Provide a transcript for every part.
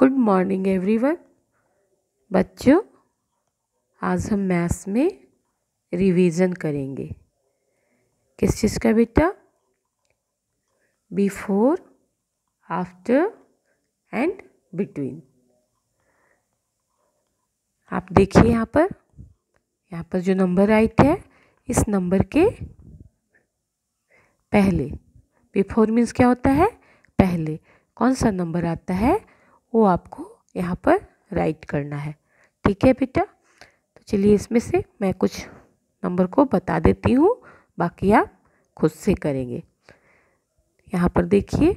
good morning everyone बच्चों आज हम मैथ्स में रिवीजन करेंगे किस चीज़ का बेटा बिफोर आफ्टर एंड बिटवीन आप देखिए यहाँ पर यहाँ पर जो नंबर राइट है इस नंबर के पहले बिफोर मीन्स क्या होता है पहले कौन सा नंबर आता है वो आपको यहाँ पर राइट करना है ठीक है बेटा तो चलिए इसमें से मैं कुछ नंबर को बता देती हूँ बाकी आप खुद से करेंगे यहाँ पर देखिए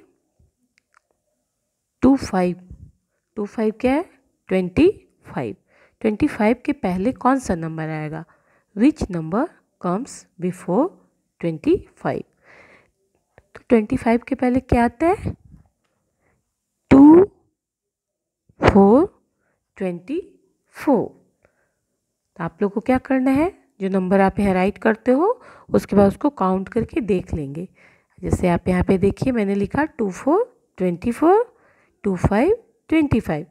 टू फाइव टू फाइव क्या है ट्वेंटी फाइव ट्वेंटी फाइव के पहले कौन सा नंबर आएगा which number comes before twenty five तो ट्वेंटी फाइव के पहले क्या आता है फोर ट्वेंटी फोर तो आप लोग को क्या करना है जो नंबर आप यहाँ राइट करते हो उसके बाद उसको काउंट करके देख लेंगे जैसे आप यहाँ पे देखिए मैंने लिखा two four twenty four two five twenty five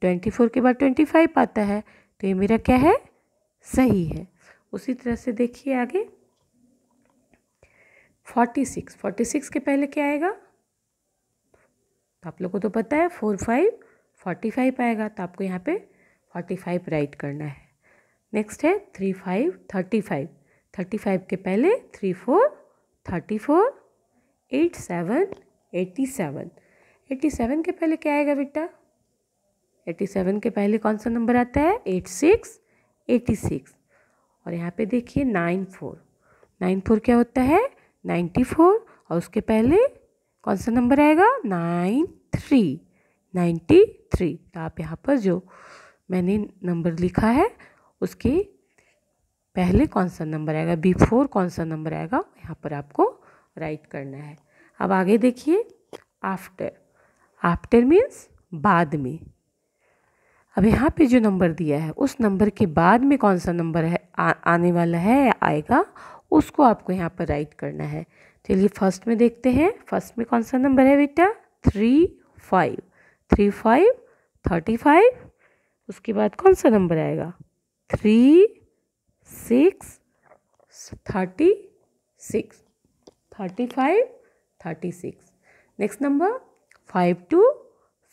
twenty four के बाद ट्वेंटी फाइव आता है तो ये मेरा क्या है सही है उसी तरह से देखिए आगे फोर्टी सिक्स फोर्टी सिक्स के पहले क्या आएगा तो आप लोग को तो पता है फोर फाइव फोर्टी फाइव आएगा तो आपको यहाँ पे फोर्टी फाइव राइट करना है नेक्स्ट है three five thirty five thirty five के पहले three four thirty four eight seven eighty seven eighty seven के पहले क्या आएगा बेटा एटी सेवन के पहले कौन सा नंबर आता है एट सिक्स एटी सिक्स और यहाँ पे देखिए नाइन फोर नाइन फोर क्या होता है नाइन्टी फोर और उसके पहले कौन सा नंबर आएगा नाइन थ्री नाइन्टी थ्री तो आप यहाँ पर जो मैंने नंबर लिखा है उसके पहले कौन सा नंबर आएगा बिफोर कौन सा नंबर आएगा यहाँ पर आपको राइट करना है अब आगे देखिए आफ्टर आफ्टर मीन्स बाद में अब यहाँ पे जो नंबर दिया है उस नंबर के बाद में कौन सा नंबर है आ, आने वाला है या आएगा उसको आपको यहाँ पर राइट करना है चलिए फर्स्ट में देखते हैं फर्स्ट में कौन सा नंबर है बेटा three five three five thirty five उसके बाद कौन सा नंबर आएगा three six thirty six thirty five thirty six next number five two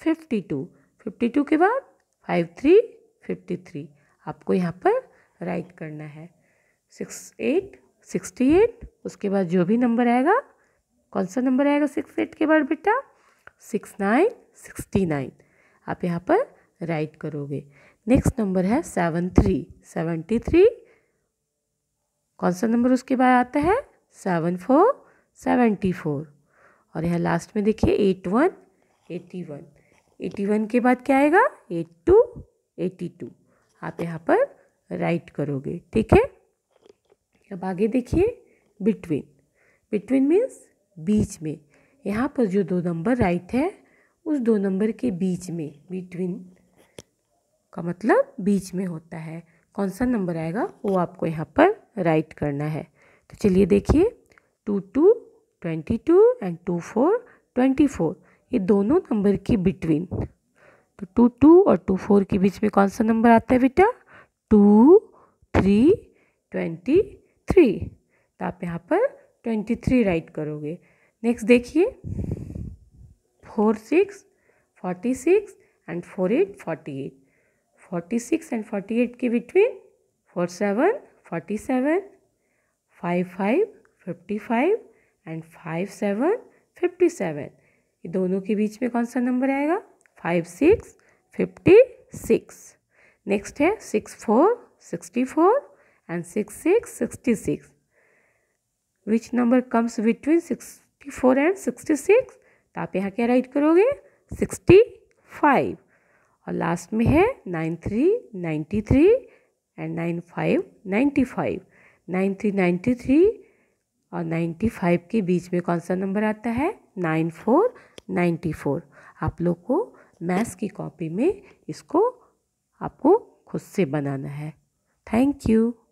fifty two fifty two के बाद फाइव थ्री फिफ्टी थ्री आपको यहाँ पर राइट करना है सिक्स एट सिक्सटी एट उसके बाद जो भी नंबर आएगा कौन सा नंबर आएगा सिक्स एट के बाद बेटा सिक्स नाइन सिक्सटी नाइन आप यहाँ पर राइट करोगे नेक्स्ट नंबर है सेवन थ्री सेवेंटी थ्री कौन सा नंबर उसके बाद आता है सेवन फोर सेवेंटी फोर और यहाँ लास्ट में देखिए eight one eighty one eighty one के बाद क्या आएगा एट टू एटी टू आप यहाँ पर राइट करोगे ठीक है अब आगे देखिए बिटवीन बिटवीन मीन्स बीच में यहाँ पर जो दो नंबर राइट है उस दो नंबर के बीच में बिटवीन का मतलब बीच में होता है कौन सा नंबर आएगा वो आपको यहाँ पर राइट करना है तो चलिए देखिए two two twenty two and two four twenty four ये दोनों नंबर की बिटवीन तो टू टू और टू फोर के बीच में कौन सा नंबर आता है बेटा टू थ्री ट्वेंटी थ्री तो आप यहाँ पर ट्वेंटी थ्री राइट करोगे नेक्स्ट देखिए four six forty six and four eight forty eight forty six and forty eight के between four seven forty seven five five fifty five and five seven fifty seven ये दोनों के बीच में कौन सा नंबर आएगा five six fifty six next है six four sixty four and six six sixty six which number comes between six sixty four and sixty six तो आप यहाँ क्या राइट करोगे सिक्सटी फाइव और लास्ट में है nine three ninety three and nine five ninety five nine three ninety three और ninety five के बीच में कौन सा नंबर आता है नाइन फोर नाइन्टी फोर आप लोग को मैथ्स की कॉपी में इसको आपको खुद से बनाना है थैंक यू